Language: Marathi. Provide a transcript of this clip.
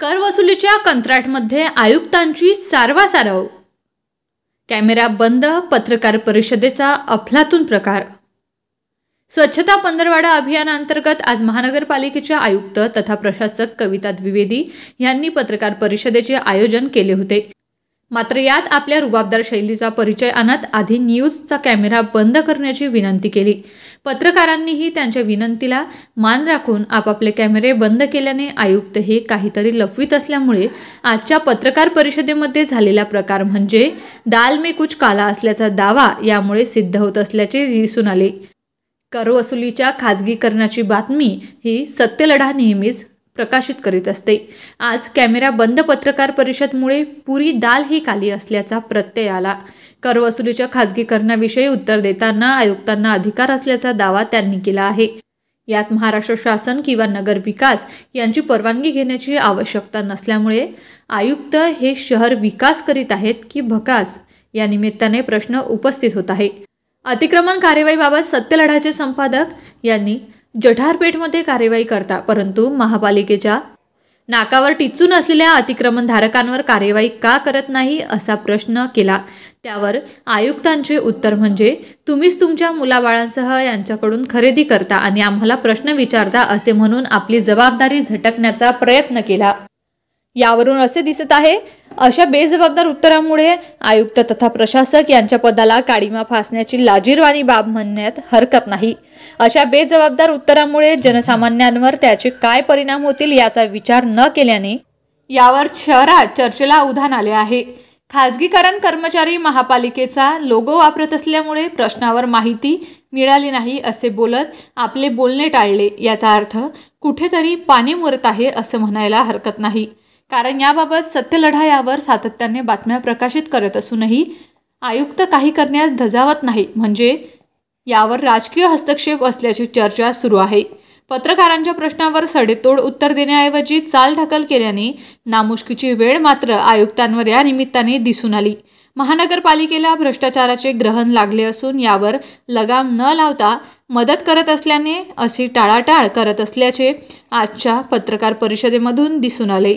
करवसुलीच्या कंत्राटमध्ये आयुक्तांची सारवासारव कॅमेरा बंद पत्रकार परिषदेचा अफलातून प्रकार स्वच्छता पंधरवाडा अभियानांतर्गत आज महानगरपालिकेचे आयुक्त तथा प्रशासक कविता द्विवेदी यांनी पत्रकार परिषदेचे आयोजन केले होते मात्र यात आपल्या रुबाबदार शैलीचा परिचय आणत आधी न्यूजचा कॅमेरा बंद करण्याची विनंती केली पत्रकारांनीही त्यांच्या विनंतीला मान राखून आपापले कॅमेरे बंद केल्याने आयुक्त हे काहीतरी लपवित असल्यामुळे आजच्या पत्रकार परिषदेमध्ये झालेला प्रकार म्हणजे दाल मे कुछ काला असल्याचा दावा यामुळे सिद्ध होत असल्याचे दिसून आले करवसुलीच्या खाजगीकरणाची बातमी ही सत्यलढा नेहमीच प्रकाशित करीत असते आज कॅमेरा बंद पत्रकार परिषदमुळे पुरी दाल ही खाली असल्याचा प्रत्यय आला करवसुलीच्या खाजगीकरणाविषयी उत्तर देताना आयुक्तांना अधिकार असल्याचा दावा त्यांनी केला आहे यात महाराष्ट्र शासन किंवा नगर विकास यांची परवानगी घेण्याची आवश्यकता नसल्यामुळे आयुक्त हे शहर विकास करीत आहेत की भकास या निमित्ताने प्रश्न उपस्थित होत आहे अतिक्रमण कार्यवाहीबाबत लढाचे संपादक यांनी जठारपेठमध्ये कार्यवाही करता परंतु महापालिकेच्या नाकावर टिचून असलेल्या अतिक्रमणधारकांवर कार्यवाही का करत नाही असा प्रश्न केला त्यावर आयुक्तांचे उत्तर म्हणजे तुम्हीच तुमच्या मुलाबाळांसह यांच्याकडून खरेदी करता आणि आम्हाला प्रश्न विचारता असे म्हणून आपली जबाबदारी झटकण्याचा प्रयत्न केला यावरून असे दिसत आहे अशा बेजबाबदार उत्तरामुळे आयुक्त तथा प्रशासक यांच्या पदाला काळीमा फासण्याची लाजीरवाणी बाब म्हणण्यात हरकत नाही अशा बेजबाबदार उत्तरामुळे जनसामान्यांवर त्याचे काय परिणाम होतील याचा विचार न केल्याने यावर शहरात चर्चेला उधाण आले आहे खाजगीकरण कर्मचारी महापालिकेचा लोगो वापरत असल्यामुळे प्रश्नावर माहिती मिळाली नाही असे बोलत आपले बोलणे टाळले याचा अर्थ कुठेतरी पाणी मुरत आहे असं म्हणायला हरकत नाही कारण याबाबत सत्यलढा यावर सातत्याने बातम्या प्रकाशित करत असूनही आयुक्त काही करण्यास धजावत नाही म्हणजे यावर राजकीय हस्तक्षेप असल्याची चर्चा सुरू आहे पत्रकारांच्या प्रश्नावर सडेतोड उत्तर देण्याऐवजी चालढकल केल्याने नामुष्कीची वेळ मात्र आयुक्तांवर या निमित्ताने दिसून आली महानगरपालिकेला भ्रष्टाचाराचे ग्रहण लागले असून यावर लगाम न लावता मदत करत असल्याने अशी टाळाटाळ करत असल्याचे आजच्या पत्रकार परिषदेमधून दिसून आले